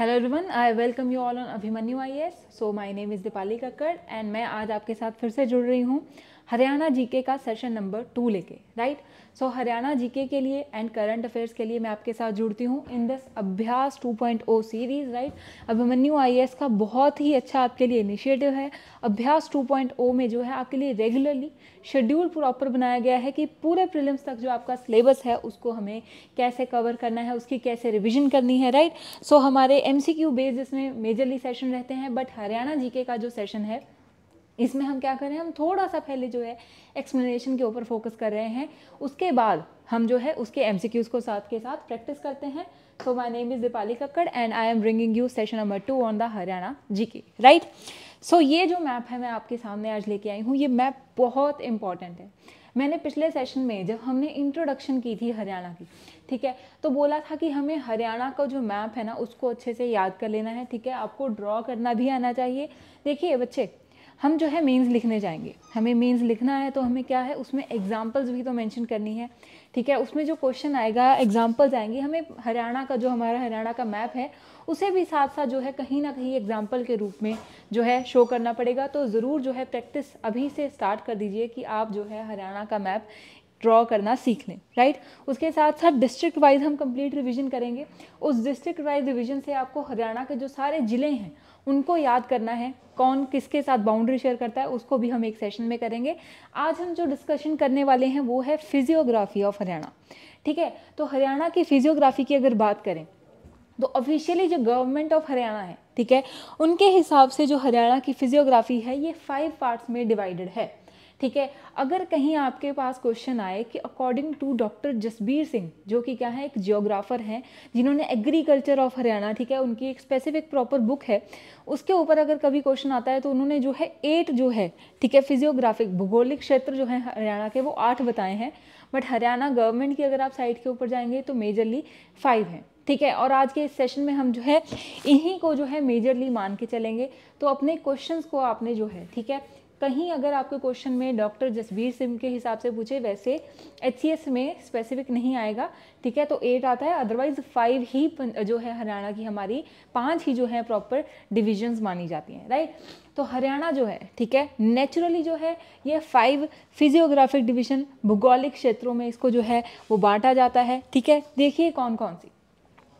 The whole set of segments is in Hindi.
hello everyone I welcome you all on Abhimanyu I S so my name is Deepali Kakkar and मैं आज आपके साथ फिर से जुड़ रही हूँ हरियाणा जीके का सेशन नंबर टू लेके राइट सो हरियाणा जीके के लिए एंड करंट अफेयर्स के लिए मैं आपके साथ जुड़ती हूँ इन दिस अभ्यास 2.0 सीरीज राइट अभिमन्यू आई का बहुत ही अच्छा आपके लिए इनिशिएटिव है अभ्यास 2.0 में जो है आपके लिए रेगुलरली शेड्यूल प्रॉपर बनाया गया है कि पूरे प्रिलिम्स तक जो आपका सिलेबस है उसको हमें कैसे कवर करना है उसकी कैसे रिविजन करनी है राइट सो so, हमारे एम सी क्यू बेस्ड इसमें मेजरली सेशन रहते हैं बट हरियाणा जी का जो सेशन है इसमें हम क्या कर रहे हैं हम थोड़ा सा पहले जो है एक्सप्लेनेशन के ऊपर फोकस कर रहे हैं उसके बाद हम जो है उसके एम को साथ के साथ प्रैक्टिस करते हैं so my name is Deepali Kakkar and I am bringing you session number two on the Haryana G K right सो ये जो मैप है मैं आपके सामने आज लेके आई हूँ ये मैप बहुत इंपॉर्टेंट है मैंने पिछले सेशन में जब हमने इंट्रोडक्शन की थी हरियाणा की ठीक है तो बोला था कि हमें हरियाणा का जो मैप है ना उसको अच्छे से याद कर लेना है ठीक है आपको ड्रॉ करना भी आना चाहिए देखिए बच्चे हम जो है मीन्स लिखने जाएंगे हमें मीन्स लिखना है तो हमें क्या है उसमें एग्जाम्पल्स भी तो मेंशन करनी है ठीक है उसमें जो क्वेश्चन आएगा एग्जाम्पल्स आएंगे हमें हरियाणा का जो हमारा हरियाणा का मैप है उसे भी साथ साथ जो है कहीं ना कहीं एग्जाम्पल के रूप में जो है शो करना पड़ेगा तो ज़रूर जो है प्रैक्टिस अभी से स्टार्ट कर दीजिए कि आप जो है हरियाणा का मैप ड्रॉ करना सीख लें राइट उसके साथ साथ डिस्ट्रिक्ट वाइज हम कंप्लीट रिवीजन करेंगे उस डिस्ट्रिक्ट वाइज रिवीजन से आपको हरियाणा के जो सारे ज़िले हैं उनको याद करना है कौन किसके साथ बाउंड्री शेयर करता है उसको भी हम एक सेशन में करेंगे आज हम जो डिस्कशन करने वाले हैं वो है फिजियोग्राफी ऑफ हरियाणा ठीक है तो हरियाणा की फिजियोग्राफी की अगर बात करें तो ऑफिशियली जो गवर्नमेंट ऑफ हरियाणा है ठीक है उनके हिसाब से जो हरियाणा की फिजियोग्राफी है ये फाइव पार्ट्स में डिवाइडेड है ठीक है अगर कहीं आपके पास क्वेश्चन आए कि according to doctor Jasbir Singh जो कि क्या है एक जियोग्राफर हैं जिन्होंने एग्रीकल्चर ऑफ हरियाणा ठीक है उनकी एक स्पेसिफिक प्रॉपर बुक है उसके ऊपर अगर कभी क्वेश्चन आता है तो उन्होंने जो है एट जो है ठीक है फिजियोग्राफिक भूगोलिक क्षेत्र जो है हरियाणा के वो आठ बताए हैं बट हरियाणा गवर्नमेंट की अगर आप साइट के ऊपर जाएंगे तो मेजरली फाइव हैं ठीक है और आज के इस सेशन में हम जो है इन्हीं को जो है मेजरली मान के चलेंगे तो अपने क्वेश्चंस को आपने जो है ठीक है कहीं अगर आपके क्वेश्चन में डॉक्टर जसवीर सिंह के हिसाब से पूछे वैसे एच में स्पेसिफिक नहीं आएगा ठीक है तो एट आता है अदरवाइज फाइव ही जो है हरियाणा की हमारी पाँच ही जो है प्रॉपर डिविजन्स मानी जाती हैं राइट तो हरियाणा जो है ठीक है नेचुरली जो है ये फाइव फिजियोग्राफिक डिविजन भूगोलिक क्षेत्रों में इसको जो है वो बांटा जाता है ठीक है देखिए कौन कौन सी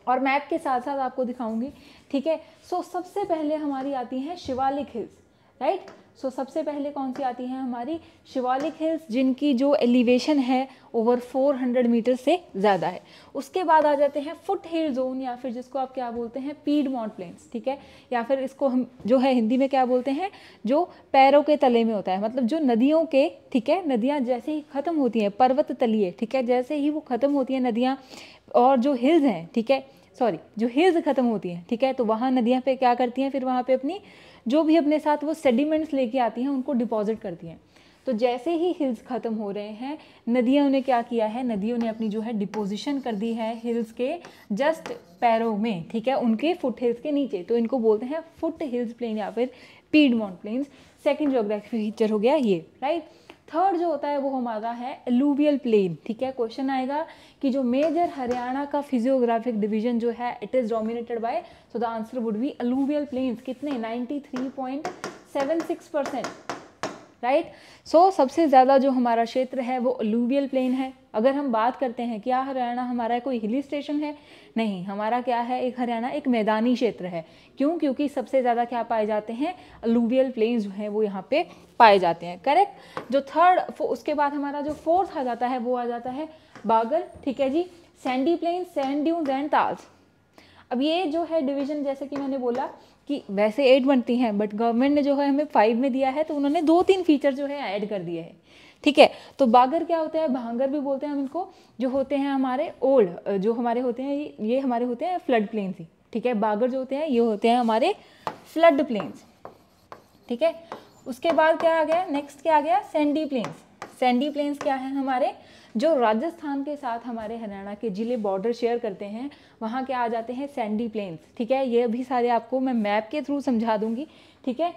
और मैप के साथ साथ आपको दिखाऊंगी ठीक है सो सबसे पहले हमारी आती हैं Shivalik hills right so so, सबसे पहले कौन सी आती है हमारी शिवालिक हिल्स जिनकी जो एलिवेशन है ओवर 400 मीटर से ज़्यादा है उसके बाद आ जाते हैं फुट हिल जोन या फिर जिसको आप क्या बोलते हैं पीड मॉन्ट प्लेन्स ठीक है या फिर इसको हम जो है हिंदी में क्या बोलते हैं जो पैरों के तले में होता है मतलब जो नदियों के ठीक है नदियाँ जैसे ही ख़त्म होती हैं पर्वत तलीय ठीक है जैसे ही वो ख़त्म होती हैं नदियाँ और जो हिल्स हैं ठीक है सॉरी जो हिल्स ख़त्म होती हैं ठीक है तो वहाँ नदियाँ पे क्या करती हैं फिर वहाँ पे अपनी जो भी अपने साथ वो सेडिमेंट्स लेके आती हैं उनको डिपॉजिट करती हैं तो जैसे ही हिल्स ख़त्म हो रहे हैं नदियों ने क्या किया है नदियों ने अपनी जो है डिपोजिशन कर दी है हिल्स के जस्ट पैरों में ठीक है उनके फुट हिल्स के नीचे तो इनको बोलते हैं फुट हिल्स प्लेन या फिर piedmont plains second geography feature हो गया ये राइट थर्ड जो होता है वो हमारा है एलुवियल प्लेन ठीक है क्वेश्चन आएगा कि जो मेजर हरियाणा का फिजियोग्राफिक डिवीजन जो है it is dominated by so the answer would be alluvial plains कितने 93.76 परसेंट राइट सो सबसे ज़्यादा जो हमारा क्षेत्र है वो अलूवियल प्लेन है अगर हम बात करते हैं क्या हरियाणा हमारा कोई हिली स्टेशन है नहीं हमारा क्या है एक हरियाणा एक मैदानी क्षेत्र है क्यों क्योंकि सबसे ज़्यादा क्या पाए जाते हैं अलूवियल प्लेन जो हैं वो यहाँ पे पाए जाते हैं करेक्ट जो थर्ड उसके बाद हमारा जो फोर्थ आ जाता है वो आ जाता है बागल ठीक है जी sandy plain sand dunes and ताल्स अब ये जो है डिविजन जैसे कि मैंने बोला कि वैसे एट बनती हैं बट गवर्नमेंट ने जो है हमें फाइव में दिया है तो उन्होंने दो तीन फीचर जो है ऐड कर दिए हैं ठीक है तो बागर क्या होता है भांगर भी बोलते हैं हम इनको जो होते हैं हमारे ओल्ड जो हमारे होते हैं ये हमारे होते हैं फ्लड प्लेन्स ही ठीक है बागर जो होते हैं ये होते हैं हमारे फ्लड प्लेन्स ठीक है उसके बाद क्या आ गया नेक्स्ट क्या आ गया सैंडी प्लेन्स सैंडी प्लेन्स क्या है हमारे जो राजस्थान के साथ हमारे हरियाणा के ज़िले बॉर्डर शेयर करते हैं वहाँ क्या आ जाते हैं सैंडी प्लेन्स ठीक है ये भी सारे आपको मैं मैप के थ्रू समझा दूंगी ठीक है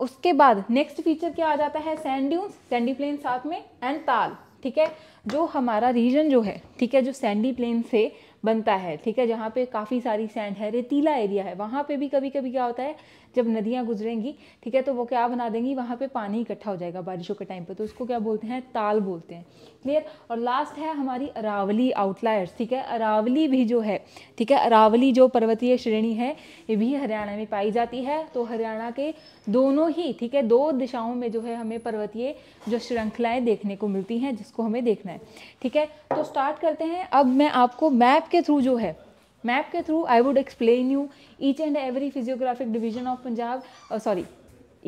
उसके बाद नेक्स्ट फीचर क्या आ जाता है सैंड्यून्स सैंडी प्लेन साथ में एंड ताल ठीक है जो हमारा रीजन जो है ठीक है जो सैंडी प्लेन से बनता है ठीक है जहाँ पे काफ़ी सारी सैंड है रेतीला एरिया है वहाँ पे भी कभी कभी क्या होता है जब नदियाँ गुजरेंगी ठीक है तो वो क्या बना देंगी वहाँ पर पानी इकट्ठा हो जाएगा बारिशों के टाइम पर तो उसको क्या बोलते हैं ताल बोलते हैं क्लियर और लास्ट है हमारी अरावली आउटलायर्स ठीक है अरावली भी जो है ठीक है अरावली जो पर्वतीय श्रेणी है ये भी हरियाणा में पाई जाती है तो हरियाणा के दोनों ही ठीक है दो दिशाओं में जो है हमें पर्वतीय जो श्रृंखलाएँ देखने को मिलती हैं जिसको हमें देखना है ठीक है तो स्टार्ट करते हैं अब मैं आपको मैप के थ्रू जो है मैप के through I would explain you each and every physiographic division of Punjab sorry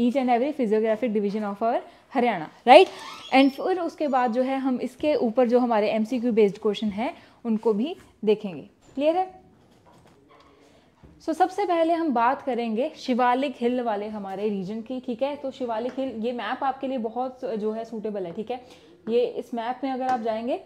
each and every physiographic division of our Haryana right and फिर उसके बाद जो है हम इसके ऊपर जो हमारे M C Q based question हैं उनको भी देखेंगे क्लियर है सो so, सबसे पहले हम बात करेंगे शिवालिक हिल वाले हमारे रीजन की ठीक है तो शिवालिक हिल ये मैप आपके लिए बहुत जो है सूटेबल है ठीक है ये इस मैप में अगर आप जाएंगे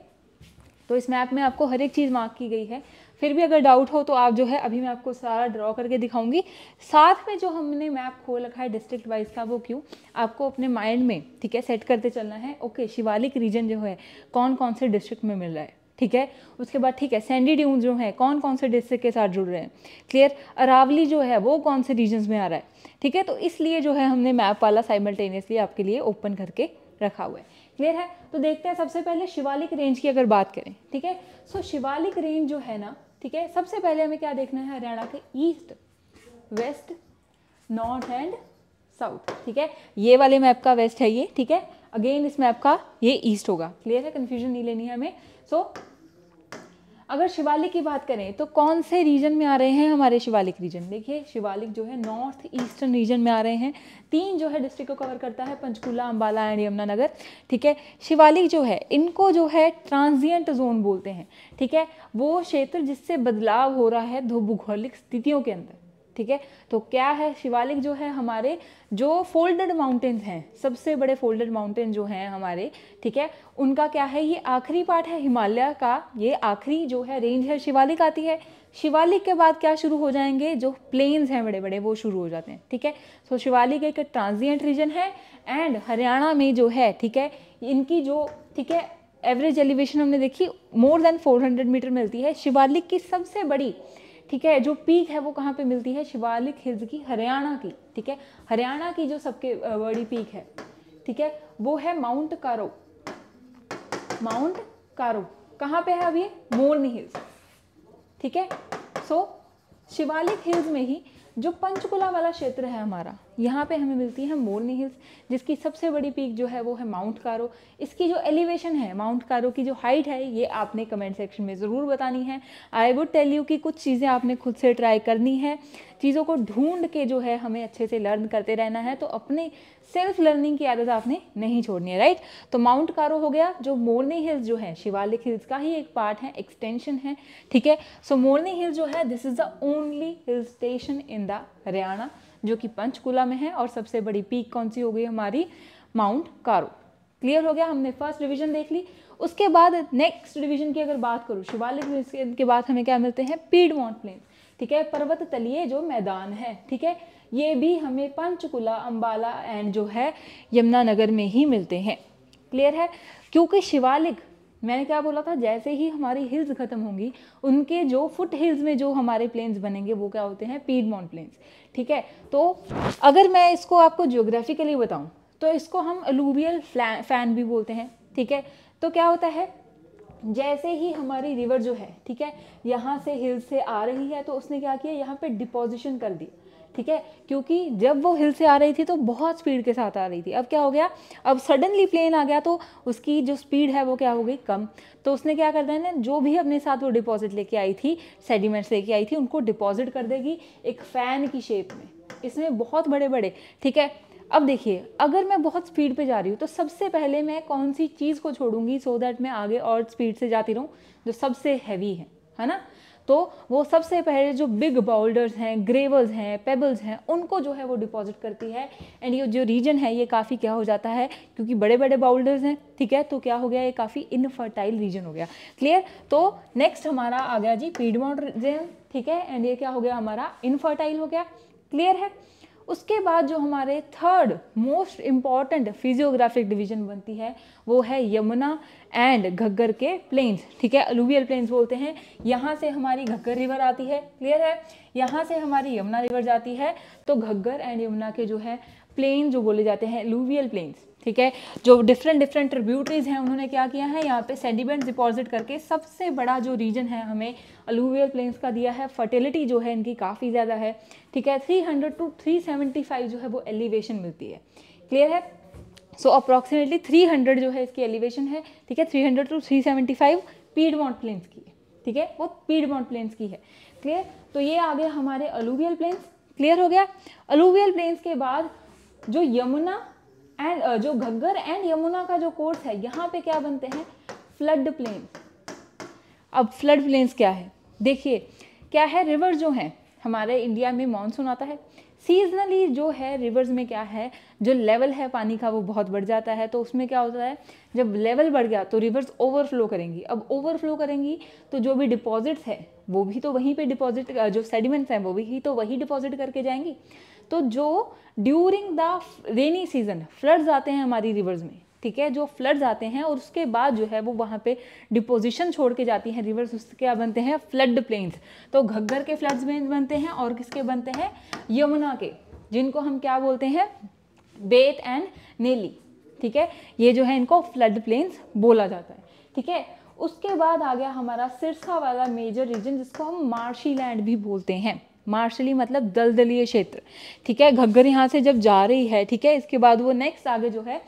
तो इस मैप में आपको हर एक चीज़ मार्क की गई है फिर भी अगर डाउट हो तो आप जो है अभी मैं आपको सारा ड्रॉ करके दिखाऊंगी साथ में जो हमने मैप खोल रखा है डिस्ट्रिक्ट वाइज का वो क्यों आपको अपने माइंड में ठीक है सेट करते चलना है ओके शिवालिक रीजन जो है कौन कौन से डिस्ट्रिक्ट में मिल रहा है ठीक है उसके बाद ठीक है सैंडी ड्यून जो है कौन कौन से डिस्ट्रिक्ट के साथ जुड़ रहे हैं क्लियर अरावली जो है वो कौन से रीजन्स में आ रहा है ठीक है तो इसलिए जो है हमने मैप वाला साइमल्टेनियसली आपके लिए ओपन करके रखा हुआ है क्लियर है तो देखते हैं सबसे पहले शिवालिक रेंज की अगर बात करें ठीक है सो शिवालिक रेंज जो है ना ठीक है सबसे पहले हमें क्या देखना है हरियाणा के east west north and south ठीक है ये वाले मैप का वेस्ट है ये ठीक है अगेन इस मैप का ये ईस्ट होगा क्लियर है कन्फ्यूजन नहीं लेनी है हमें सो so, अगर शिवालिक की बात करें तो कौन से रीजन में आ रहे हैं हमारे शिवालिक रीजन देखिए शिवालिक जो है नॉर्थ ईस्टर्न रीजन में आ रहे हैं तीन जो है डिस्ट्रिक्ट को कवर करता है पंचकूला अम्बाला एंड यमुनानगर ठीक है शिवालिक जो है इनको जो है ट्रांजियंट जोन बोलते हैं ठीक है वो क्षेत्र जिससे बदलाव हो रहा है भूगोलिक स्थितियों के अंदर ठीक है तो क्या है शिवालिक जो है हमारे जो फोल्डेड माउंटेन्स हैं सबसे बड़े फोल्डेड माउंटेन जो हैं हमारे ठीक है उनका क्या है ये आखिरी पार्ट है हिमालय का ये आखिरी जो है रेंज है शिवालिक आती है शिवालिक के बाद क्या शुरू हो जाएंगे जो प्लेन्स हैं बड़े बड़े वो शुरू हो जाते हैं ठीक है सो so, शिवालिक एक ट्रांजियंट रीजन है एंड हरियाणा में जो है ठीक है इनकी जो ठीक है एवरेज एलिवेशन हमने देखी मोर देन 400 मीटर मिलती है शिवालिक की सबसे बड़ी ठीक है जो पीक है वो कहाँ पे मिलती है शिवालिक हिल्स की हरियाणा की ठीक है हरियाणा की जो सबके बड़ी पीक है ठीक है वो है माउंट कारो माउंट कारो कहाँ पे है अभी मोरनी हिल्स ठीक है सो so, शिवालिक हिल्स में ही जो पंचकुला वाला क्षेत्र है हमारा यहाँ पे हमें मिलती है मोरनी हिल्स जिसकी सबसे बड़ी पीक जो है वो है माउंट कारो इसकी जो एलिवेशन है माउंट कारो की जो हाइट है ये आपने कमेंट सेक्शन में ज़रूर बतानी है आई वुड टेल यू कि कुछ चीज़ें आपने खुद से ट्राई करनी है चीज़ों को ढूंढ के जो है हमें अच्छे से लर्न करते रहना है तो अपने सेल्फ लर्निंग की आदत आपने नहीं छोड़नी है राइट तो माउंट कारो हो गया जो मोरनी हिल्स जो है शिवालिक हिल्स का ही एक पार्ट है एक्सटेंशन है ठीक है सो मोरनी हिल्स जो है this is the only hill station in the Haryana जो कि पंचकुला में है और सबसे बड़ी पीक कौन सी हो गई हमारी माउंट कारो क्लियर हो गया हमने फर्स्ट रिविजन देख ली उसके बाद नेक्स्ट रिविजन की अगर बात करूँ शिवालिक रिविजन के बाद हमें क्या मिलते हैं माउंट प्लेन ठीक है पर्वत तलीय जो मैदान है ठीक है ये भी हमें पंचकुला अम्बाला एंड जो है यमुनानगर में ही मिलते हैं क्लियर है क्योंकि शिवालिक मैंने क्या बोला था जैसे ही हमारी हिल्स ख़त्म होंगी उनके जो फुट हिल्स में जो हमारे प्लेन्स बनेंगे वो क्या होते हैं पीड माउंट प्लेन्स ठीक है तो अगर मैं इसको आपको जियोग्राफिकली बताऊँ तो इसको हम अलूवियल फैन भी बोलते हैं ठीक है तो क्या होता है जैसे ही हमारी रिवर जो है ठीक है यहाँ से हिल से आ रही है तो उसने क्या किया यहाँ पे डिपोजिशन कर दी ठीक है क्योंकि जब वो हिल से आ रही थी तो बहुत स्पीड के साथ आ रही थी अब क्या हो गया अब सडनली प्लेन आ गया तो उसकी जो स्पीड है वो क्या हो गई कम तो उसने क्या कर देना जो भी अपने साथ वो डिपॉजिट लेके आई थी सेडिमेंट्स लेके आई थी उनको डिपॉजिट कर देगी एक फ़ैन की शेप में इसमें बहुत बड़े बड़े ठीक है अब देखिए अगर मैं बहुत स्पीड पे जा रही हूँ तो सबसे पहले मैं कौन सी चीज़ को छोड़ूंगी सो so दैट मैं आगे और स्पीड से जाती रहूँ जो सबसे हैवी है है ना तो वो सबसे पहले जो बिग बाउल्डर्स हैं ग्रेवल्स हैं पेबल्स हैं उनको जो है वो डिपॉजिट करती है एंड ये जो रीजन है ये काफ़ी क्या हो जाता है क्योंकि बड़े बड़े बाउल्डर्स हैं ठीक है तो क्या हो गया ये काफ़ी इनफर्टाइल रीजन हो गया क्लियर तो नेक्स्ट हमारा आ गया जी पीडमाउंट रीजन ठीक है एंड ये क्या हो गया हमारा इनफर्टाइल हो गया क्लियर है उसके बाद जो हमारे third most important physiographic division बनती है वो है यमुना एंड घग्गर के प्लेन्स ठीक है अलूवियल प्लेन्स बोलते हैं यहाँ से हमारी घग्गर रिवर आती है क्लियर है यहाँ से हमारी यमुना रिवर जाती है तो घग्गर एंड यमुना के जो है प्लेन जो बोले जाते हैं अलूवियल प्लेन्स ठीक है जो डिफरेंट डिफरेंट ट्रिब्यूटरीज हैं उन्होंने क्या किया है यहाँ पे सेडिमेंट डिपॉजिट करके सबसे बड़ा जो रीजन है हमें अलूवियल प्लेन्स का दिया है फर्टिलिटी जो है इनकी काफ़ी ज़्यादा है ठीक है 300 टू 375 जो है वो एलिवेशन मिलती है क्लियर है सो अप्रॉक्सीमेटली 300 जो है इसकी एलिवेशन है ठीक है 300 to three seventy five piedmont plains की ठीक है वो पीड माउंट प्लेन्स की है क्लियर तो ये आ गया हमारे अलूवियल प्लेन्स क्लियर हो गया अलूवियल प्लेन्स के बाद जो यमुना एंड uh, जो घग्गर एंड यमुना का जो कोर्स है यहाँ पे क्या बनते हैं फ्लड प्लेन अब फ्लड प्लेन्स क्या है देखिए क्या है रिवर जो हैं हमारे इंडिया में मानसून आता है सीजनली जो है रिवर्स में क्या है जो लेवल है पानी का वो बहुत बढ़ जाता है तो उसमें क्या होता है जब लेवल बढ़ गया तो रिवर्स ओवरफ्लो करेंगी अब ओवरफ्लो करेंगी तो जो भी डिपॉजिट्स है वो भी तो वहीं पे डिपॉजिट uh, जो सेडिमेंट्स हैं वो भी तो वही डिपॉजिट करके जाएंगी तो जो during the rainy season floods आते हैं हमारी रिवर्स में ठीक है जो फ्लड्स आते हैं और उसके बाद जो है वो वहाँ पे डिपोजिशन छोड़ के जाती हैं रिवर्स उसके क्या बनते हैं फ्लड प्लेन्स तो घग्गर के फ्लड्स में बनते हैं और किसके बनते हैं यमुना के जिनको हम क्या बोलते हैं बेट एंड नेली ठीक है ये जो है इनको फ्लड प्लेन्स बोला जाता है ठीक है उसके बाद आ गया हमारा सिरसा वाला मेजर रीजन जिसको हम मार्शी लैंड भी बोलते हैं मार्शली मतलब दलदलीय क्षेत्र ठीक है घग्गर यहाँ से जब जा रही है ठीक है इसके बाद वो नेक्स्ट आगे जो है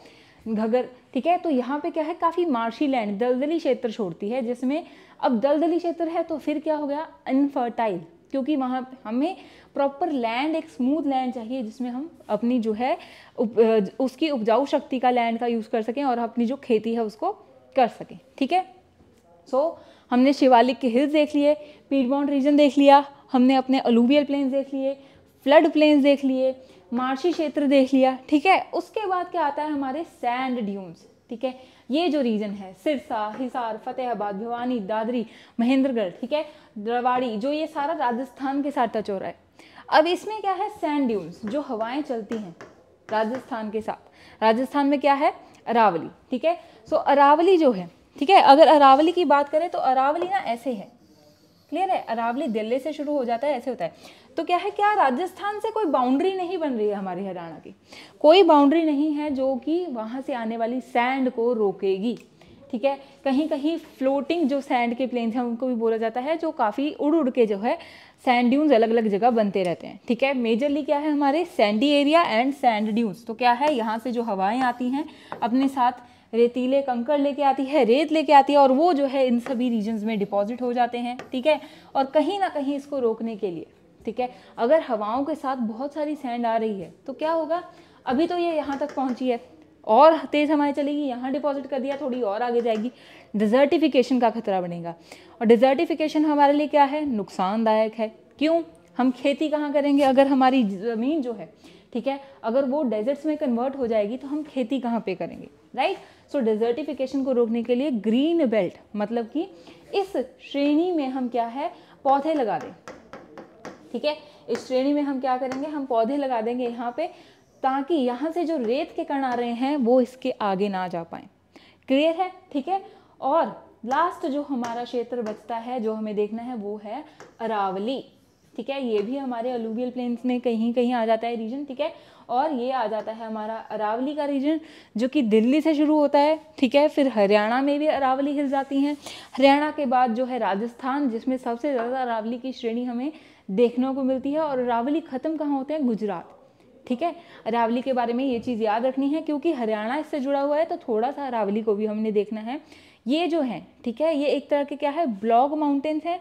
घग्घर ठीक है तो यहाँ पे क्या है काफ़ी मार्शी लैंड दलदली क्षेत्र छोड़ती है जिसमें अब दलदली क्षेत्र है तो फिर क्या हो गया अनफर्टाइल क्योंकि वहाँ हमें प्रॉपर लैंड एक स्मूथ लैंड चाहिए जिसमें हम अपनी जो है उप, उसकी उपजाऊ शक्ति का लैंड का यूज़ कर सकें और अपनी जो खेती है उसको कर सकें ठीक है सो so, हमने शिवालिक के हिल्स देख लिए पीडमाउंट रीजन देख लिया हमने अपने अलूवियल प्लेन्स देख लिए फ्लड प्लेन्स देख लिए मार्शी क्षेत्र देख लिया ठीक है उसके बाद क्या आता है हमारे सैंड ड्यून्स ठीक है ये जो रीजन है सिरसा हिसार फतेहाबाद भिवानी दादरी महेंद्रगढ़ ठीक है द्रवाड़ी जो ये सारा राजस्थान के साथ टच हो रहा है अब इसमें क्या है सैंड ड्यून्स जो हवाएं चलती हैं राजस्थान के साथ राजस्थान में क्या है अरावली ठीक है सो अरावली जो है ठीक है अगर अरावली की बात करें तो अरावली ना ऐसे है क्लियर है अरावली दिल्ली से शुरू हो जाता है ऐसे होता है तो क्या है क्या राजस्थान से कोई बाउंड्री नहीं बन रही है हमारी हरियाणा की कोई बाउंड्री नहीं है जो कि वहाँ से आने वाली सैंड को रोकेगी ठीक है कहीं कहीं फ्लोटिंग जो सैंड के प्लेन्स हैं उनको भी बोला जाता है जो काफ़ी उड़ उड़ के जो है सैंड ड्यून्स अलग अलग जगह बनते रहते हैं ठीक है मेजरली क्या है हमारे sandy area and sand dunes तो क्या है यहाँ से जो हवाएं आती हैं अपने साथ रेतीले कंकड़ लेके आती है रेत लेके आती है और वो जो है इन सभी रीजन्स में डिपॉजिट हो जाते हैं ठीक है और कहीं ना कहीं इसको रोकने के लिए ठीक है अगर हवाओं के साथ बहुत सारी सैंड आ रही है तो क्या होगा अभी तो ये यहाँ तक पहुँची है और तेज़ हमारे चलेगी यहाँ डिपॉजिट कर दिया थोड़ी और आगे जाएगी डिजर्टिफिकेशन का खतरा बनेगा और डिजर्टिफिकेशन हमारे लिए क्या है नुकसानदायक है क्यों हम खेती कहाँ करेंगे अगर हमारी ज़मीन जो है ठीक है अगर वो डेजर्ट्स में कन्वर्ट हो जाएगी तो हम खेती कहाँ पे करेंगे राइट सो डेजर्टिफिकेशन को रोकने के लिए ग्रीन बेल्ट मतलब कि इस श्रेणी में हम क्या है पौधे लगा दें ठीक है इस श्रेणी में हम क्या करेंगे हम पौधे लगा देंगे यहाँ पे ताकि यहाँ से जो रेत के कण आ रहे हैं वो इसके आगे ना जा पाए क्लियर है ठीक है और लास्ट जो हमारा क्षेत्र बचता है जो हमें देखना है वो है अरावली ठीक है ये भी हमारे अलूवियल प्लेन्स में कहीं कहीं आ जाता है रीजन ठीक है और ये आ जाता है हमारा अरावली का रीजन जो कि दिल्ली से शुरू होता है ठीक है फिर हरियाणा में भी अरावली हिल जाती हैं हरियाणा के बाद जो है राजस्थान जिसमें सबसे ज़्यादा अरावली की श्रेणी हमें देखने को मिलती है और अरावली ख़त्म कहाँ होते हैं गुजरात ठीक है अरावली के बारे में ये चीज़ याद रखनी है क्योंकि हरियाणा इससे जुड़ा हुआ है तो थोड़ा सा अरावली को भी हमने देखना है ये जो है ठीक है ये एक तरह के क्या है ब्लॉक माउंटेन्स हैं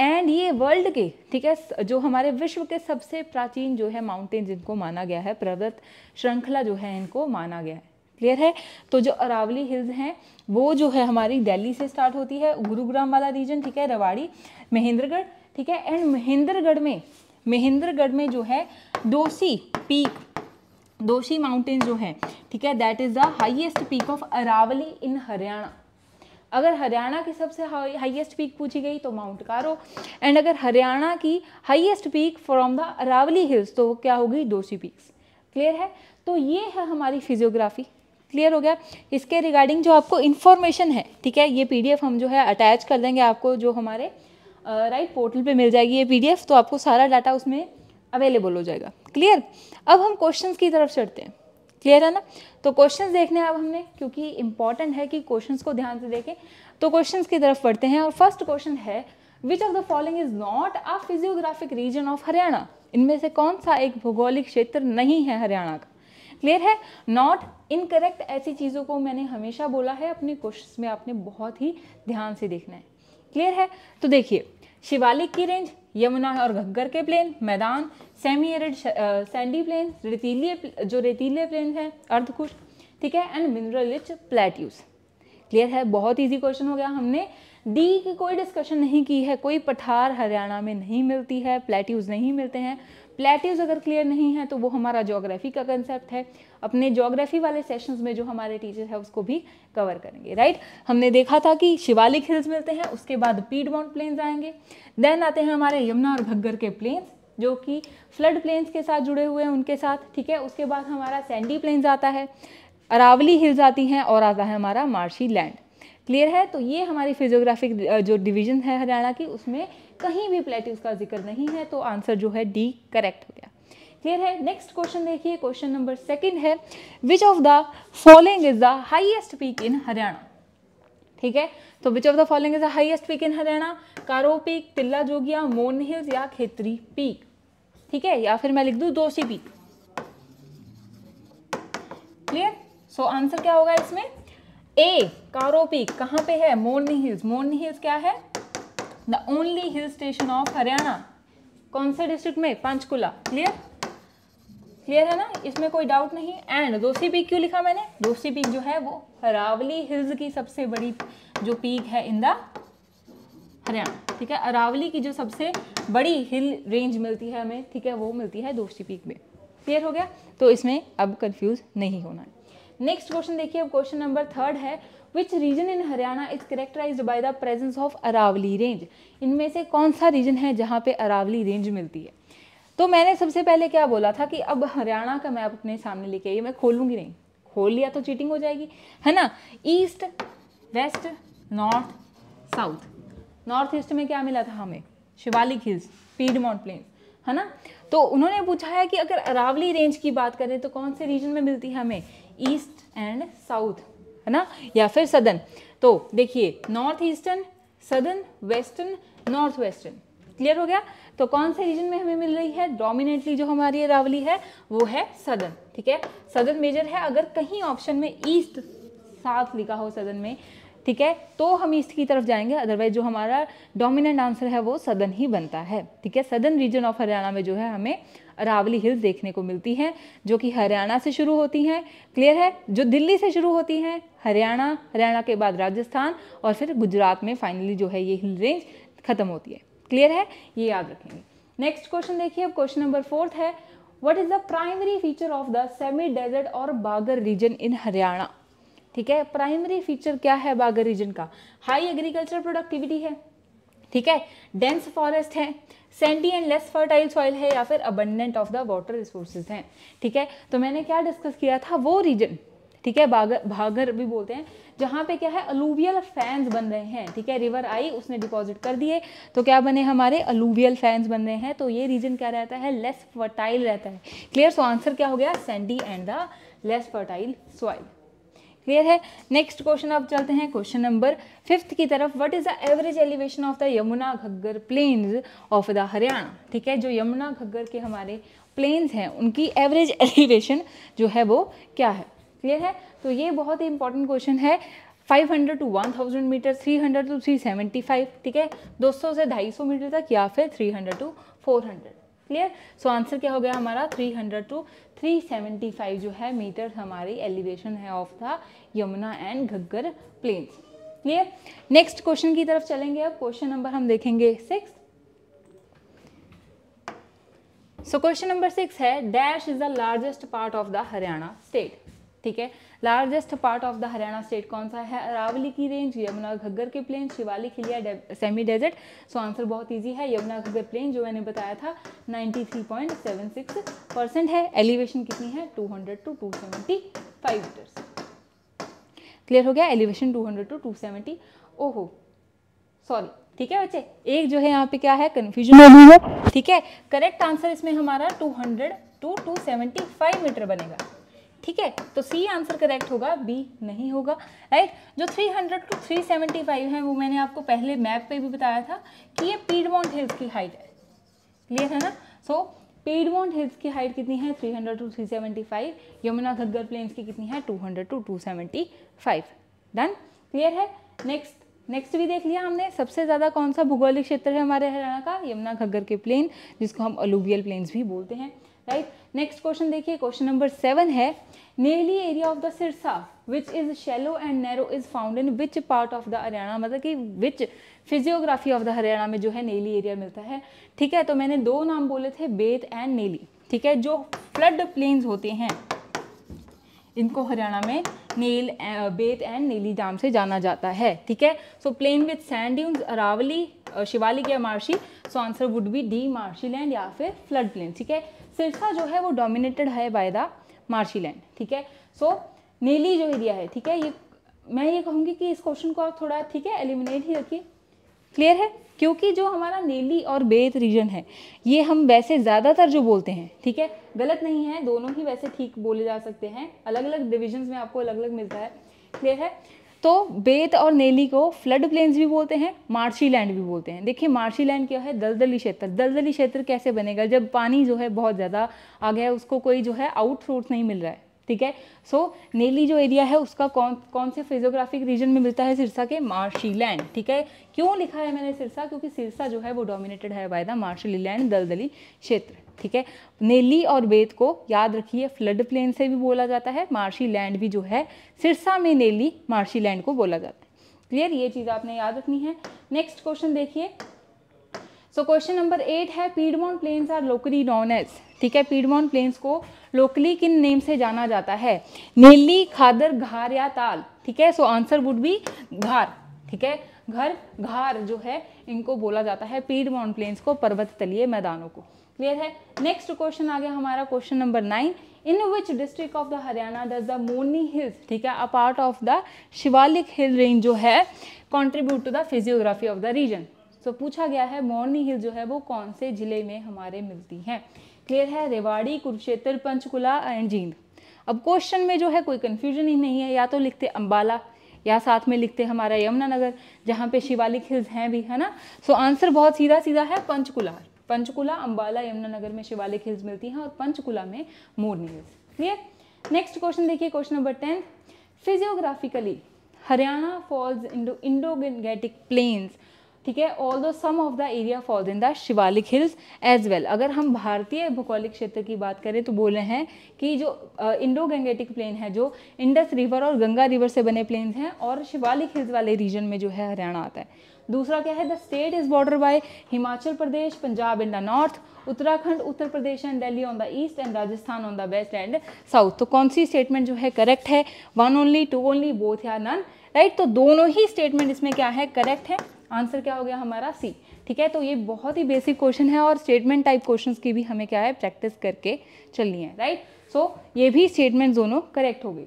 एंड ये वर्ल्ड के ठीक है जो हमारे विश्व के सबसे प्राचीन जो है माउंटेन जिनको माना गया है पर्वत श्रृंखला जो है इनको माना गया है क्लियर है तो जो अरावली हिल्स हैं वो जो है हमारी दिल्ली से स्टार्ट होती है गुरुग्राम वाला रीजन ठीक है रवाड़ी महेंद्रगढ़ ठीक है एंड महेंद्रगढ़ में महेंद्रगढ़ में जो है दोसी पीक दोषी माउंटेन जो है ठीक है that is the highest peak of Aravalli in Haryana अगर हरियाणा की सबसे हाईएस्ट पीक पूछी गई तो माउंट कारो एंड अगर हरियाणा की highest peak from the Aravalli hills तो क्या होगी डोसी पीक्स क्लियर है तो ये है हमारी फिजियोग्राफी क्लियर हो गया इसके रिगार्डिंग जो आपको इन्फॉर्मेशन है ठीक है ये पीडीएफ हम जो है अटैच कर देंगे आपको जो हमारे राइट पोर्टल पे मिल जाएगी ये पीडीएफ तो आपको सारा डाटा उसमें अवेलेबल हो जाएगा क्लियर अब हम क्वेश्चंस की तरफ चढ़ते हैं क्लियर है ना तो क्वेश्चंस देखने अब हमने क्योंकि इंपॉर्टेंट है कि क्वेश्चंस को ध्यान से देखें तो क्वेश्चंस की तरफ पढ़ते हैं और फर्स्ट क्वेश्चन है which of the following is not a physiographic region of Haryana इनमें से कौन सा एक भौगोलिक क्षेत्र नहीं है हरियाणा का क्लियर है नॉट इनकरेक्ट ऐसी चीज़ों को मैंने हमेशा बोला है अपने क्वेश्चन में आपने बहुत ही ध्यान से देखना है क्लियर है तो देखिए शिवालिक की रेंज यमुना और घग्गर के प्लेन मैदान सेमी एरिड सैंडी प्लेन रेतीली जो रेतीले प्लेन है अर्धकुश ठीक है and mineral rich plateaus clear है बहुत इजी क्वेश्चन हो गया हमने डी की कोई डिस्कशन नहीं की है कोई पठार हरियाणा में नहीं मिलती है प्लेट्यूज़ नहीं मिलते हैं प्लेट्यूज़ अगर क्लियर नहीं है तो वो हमारा जोग्राफी का कंसेप्ट है अपने जोग्राफी वाले सेशंस में जो हमारे टीचर है उसको भी कवर करेंगे राइट हमने देखा था कि शिवालिक हिल्स मिलते हैं उसके बाद पीड माउंट प्लेन्स आएंगे देन आते हैं हमारे यमुना और घग्गर के प्लेन्स जो कि फ्लड प्लेन्स के साथ जुड़े हुए हैं उनके साथ ठीक है उसके बाद हमारा सैंडी प्लेन्स आता है अरावली हिल्स आती हैं और आता है हमारा मार्शी लैंड क्लियर है तो ये हमारी फिजियोग्राफिक जो डिवीजन है हरियाणा की उसमें कहीं भी प्लेट्यूज का जिक्र नहीं है तो आंसर जो है डी करेक्ट हो गया क्लियर है नेक्स्ट क्वेश्चन देखिए क्वेश्चन नंबर सेकंड है which of the following is the highest peak in Haryana ठीक है तो which of the following is the highest peak in Haryana Karoh peak तिल्ला जोगिया मोन हिल्स या खेतरी पीक ठीक है या फिर मैं लिख दू दो पीक क्लियर सो आंसर क्या होगा इसमें ए कारो पीक कहां पे है मोरनी हिल्स मोरनी हिल्स क्या है the only hill station of Haryana कौन से डिस्ट्रिक्ट में पंचकुला क्लियर क्लियर है ना इसमें कोई डाउट नहीं एंड दोस्ती पीक क्यों लिखा मैंने दोस्ती पीक जो है वो अरावली हिल्स की सबसे बड़ी जो पीक है इन द हरियाणा ठीक है अरावली की जो सबसे बड़ी हिल रेंज मिलती है हमें ठीक है वो मिलती है दोस्ती पीक में क्लियर हो गया तो इसमें अब कन्फ्यूज नहीं होना है नेक्स्ट क्वेश्चन देखिए अब क्वेश्चन नंबर थर्ड है which region in Haryana is characterise by the presence of Aravalli range इनमें से कौन सा रीजन है जहाँ पे अरावली रेंज मिलती है तो मैंने सबसे पहले क्या बोला था कि अब हरियाणा का मैप अपने सामने लेके आई मैं खोलूंगी नहीं खोल लिया तो चीटिंग हो जाएगी है ना east west north south north east में क्या मिला था हमें शिवालिक हिल्स पीड प्लेन्स है ना तो उन्होंने पूछा है कि अगर अरावली रेंज की बात करें तो कौन से रीजन में मिलती है हमें ईस्ट एंड साउथ है ना या फिर सदन तो देखिए north eastern southern western north western clear हो गया तो कौन से रीजन में हमें मिल रही है डोमिनेटली जो हमारी अरावली है वो है सदन ठीक है सदन मेजर है अगर कहीं ऑप्शन में ईस्ट साथ लिखा हो सदन में ठीक है तो हम ईस्ट की तरफ जाएंगे अदरवाइज जो हमारा डोमिनेंट आंसर है वो सदन ही बनता है ठीक है सदन रीजन ऑफ हरियाणा में जो है हमें अरावली हिल्स देखने को मिलती हैं जो कि हरियाणा से शुरू होती हैं क्लियर है जो दिल्ली से शुरू होती हैं हरियाणा हरियाणा के बाद राजस्थान और फिर गुजरात में फाइनली जो है ये हिल रेंज ख़त्म होती है क्लियर है ये याद रखेंगे नेक्स्ट क्वेश्चन देखिए अब क्वेश्चन नंबर फोर्थ है what is the primary feature of the semi desert और बागर रीजन इन हरियाणा ठीक है प्राइमरी फीचर क्या है बागर रीजन का हाई एग्रीकल्चर प्रोडक्टिविटी है ठीक है डेंस फॉरेस्ट है sandy and less fertile soil है या फिर abundant of the water resources हैं ठीक है तो मैंने क्या डिस्कस किया था वो रीजन ठीक है बागर भागर भी बोलते हैं जहाँ पे क्या है अलूवियल फैंस बन रहे हैं ठीक है रिवर आई उसने डिपॉजिट कर दिए तो क्या बने हमारे अलूवियल फैंस बन रहे हैं तो ये रीजन क्या रहता है लेस फर्टाइल रहता है क्लियर सो आंसर क्या हो गया sandy and the less fertile soil clear है नेक्स्ट क्वेश्चन आप चलते हैं क्वेश्चन नंबर फिफ्थ की तरफ what is the average elevation of the Yamuna Ghaggar plains of the Haryana ठीक है जो यमुना घग्गर के हमारे प्लेन्स हैं उनकी एवरेज एलिवेशन जो है वो क्या है क्लियर है तो ये बहुत ही इंपॉर्टेंट क्वेश्चन है 500 टू 1000 मीटर 300 टू 375 ठीक है 200 से 250 मीटर तक या फिर 300 टू 400 क्लियर सो आंसर क्या हो गया हमारा 300 टू 375 जो है मीटर हमारी एलिवेशन है of the Yamuna and Ghaggar plain clear next question की तरफ चलेंगे अब क्वेश्चन नंबर हम देखेंगे six so question number six है dash is the largest part of the Haryana state ठीक है largest part of the Haryana state कौन सा है अरावली की रेंज यमुना घग्गर के प्लेन शिवाली खिलिया सेमी डेजर्ट सो आंसर बहुत इजी है यमुना घग्गर प्लेन जो मैंने बताया था 93.76 परसेंट है एलिवेशन कितनी है 200 टू 275 मीटर्स क्लियर हो गया एलिवेशन 200 टू 270 ओहो सॉरी ठीक है बच्चे एक जो है यहाँ पे क्या है कन्फ्यूजन हो गई है ठीक है करेक्ट आंसर इसमें हमारा टू टू 275 मीटर बनेगा ठीक है तो सी आंसर करेक्ट होगा बी नहीं होगा राइट जो 300 टू 375 है वो मैंने आपको पहले मैप पे भी बताया था कि ये पीडमोंट हिल्स की हाइट है क्लियर है ना सो पीडमोंट हिल्स की हाइट कितनी है 300 टू 375 यमुना घग्गर प्लेन्स की कितनी है 200 टू 275 डन क्लियर है नेक्स्ट नेक्स्ट भी देख लिया हमने सबसे ज़्यादा कौन सा भूगोलिक क्षेत्र है हमारे हरियाणा का यमुना घग्गर के प्लेन जिसको हम अलूवियल प्लेन्स भी बोलते हैं राइट नेक्स्ट क्वेश्चन देखिए क्वेश्चन नंबर सेवन है नेली area of the Sirsa which is shallow and narrow is found in which part of the Haryana मतलब कि which physiography of the Haryana में जो है नेली एरिया मिलता है ठीक है तो मैंने दो नाम बोले थे बेत एंड नेली ठीक है जो फ्लड प्लेन्स होते हैं इनको हरियाणा में नील बेत एंड नीली जाम से जाना जाता है ठीक है so plain with sand Aravalli Shivalik या marshy so answer would be D marshy land या फिर फ्लड प्लेन ठीक है सिरसा जो है वो डोमिनेटेड है बाय द मार्शी लैंड ठीक है सो नीली जो एरिया है ठीक है ये मैं ये कहूँगी कि इस क्वेश्चन को आप थोड़ा ठीक है एलिमिनेट ही रखिए क्लियर है क्योंकि जो हमारा नेली और बेत रीजन है ये हम वैसे ज़्यादातर जो बोलते हैं ठीक है गलत नहीं है दोनों ही वैसे ठीक बोले जा सकते हैं अलग अलग डिविजन्स में आपको अलग अलग मिलता है क्लियर है तो बेत और नेली को फ्लड प्लेन्स भी बोलते हैं मार्शी लैंड भी बोलते हैं देखिए मार्शी लैंड क्या है दलदली क्षेत्र दलदली क्षेत्र कैसे बनेगा जब पानी जो है बहुत ज़्यादा आ गया है उसको कोई जो है आउट सोर्स नहीं मिल रहा है ठीक है सो so, नेली जो एरिया है उसका कौन कौन से फिजियोग्राफिक रीजन में मिलता है सिरसा के मार्शी लैंड ठीक है क्यों लिखा है मैंने सिरसा क्योंकि सिरसा जो है वो डोमिनेटेड है बाय द मार्शली लैंड दलदली क्षेत्र ठीक है नेली और बेत को याद रखिए फ्लड प्लेन से भी बोला जाता है मार्शी लैंड भी जो है सिरसा में नेली मार्शी लैंड को बोला जाता है क्लियर ये चीज़ आपने याद रखनी है नेक्स्ट क्वेश्चन देखिए सो क्वेश्चन नंबर एट है piedmont plains are locally known as ठीक है पीडमोन प्लेन्स को लोकली किन नेम से जाना जाता है नेली खादर घार या ताल ठीक है सो आंसर वुड बी घार ठीक है घर घार जो है इनको बोला जाता है पीडमोन प्लेन्स को पर्वत तलीय मैदानों को क्लियर है नेक्स्ट क्वेश्चन आ गया हमारा question number nine in which district of the Haryana does the मोनी हिल्स ठीक है a part of the Shivalik hill range जो है contribute to the physiography of the region so पूछा गया है मोरनी हिल जो है वो कौन से जिले में हमारे मिलती हैं क्लियर है रेवाड़ी कुरुक्षेत्र पंचकुला एंड जींद अब क्वेश्चन में जो है कोई कन्फ्यूजन ही नहीं है या तो लिखते अम्बाला या साथ में लिखते हमारा यमुनानगर जहाँ पे शिवालिक हिल्स हैं भी है ना सो so, आंसर बहुत सीधा सीधा है पंचकुला पंचकुला अंबाला यमुनानगर में शिवालिक हिल्स मिलती हैं और पंचकुला में Morni hills clear next question देखिए question number ten physiographically Haryana falls Indo Indo Gangetic plains ठीक है although some of the area falls in the Shivalik hills as well अगर हम भारतीय भौगोलिक क्षेत्र की बात करें तो बोले हैं कि जो इंडो गंगेटिक प्लेन है जो इंडस रिवर और गंगा रिवर से बने प्लेन्स हैं और शिवालिक हिल्स वाले रीजन में जो है हरियाणा आता है दूसरा क्या है the state is border by Himachal Pradesh Punjab in the north Uttarakhand Uttar Pradesh and Delhi on the east and Rajasthan on the west and south तो कौन सी स्टेटमेंट जो है करेक्ट है one only two only both या नन राइट तो दोनों ही स्टेटमेंट इसमें क्या है करेक्ट है आंसर क्या हो गया हमारा सी ठीक है तो ये बहुत ही बेसिक क्वेश्चन है और स्टेटमेंट टाइप क्वेश्चंस की भी हमें क्या है प्रैक्टिस करके चलनी है राइट सो so, ये भी स्टेटमेंट दोनों करेक्ट हो गई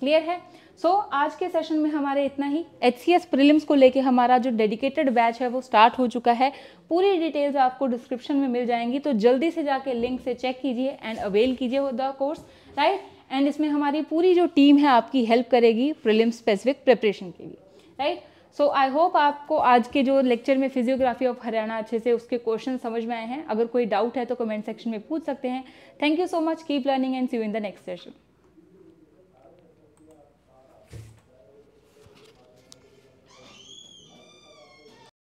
क्लियर है सो so, आज के सेशन में हमारे इतना ही एच सी एस प्रिलिम्स को लेके हमारा जो डेडिकेटेड बैच है वो स्टार्ट हो चुका है पूरी डिटेल्स आपको डिस्क्रिप्शन में मिल जाएंगी तो जल्दी से जाके लिंक से चेक कीजिए एंड अवेल कीजिए द कोर्स राइट एंड इसमें हमारी पूरी जो टीम है आपकी हेल्प करेगी प्रिलिम स्पेसिफिक प्रिपरेशन के लिए राइट सो आई होप आपको आज के जो लेक्चर में फिजियोग्राफी ऑफ हरियाणा अच्छे से उसके क्वेश्चन समझ में आए हैं अगर कोई डाउट है तो कमेंट सेक्शन में पूछ सकते हैं thank you so much keep learning and see in the next session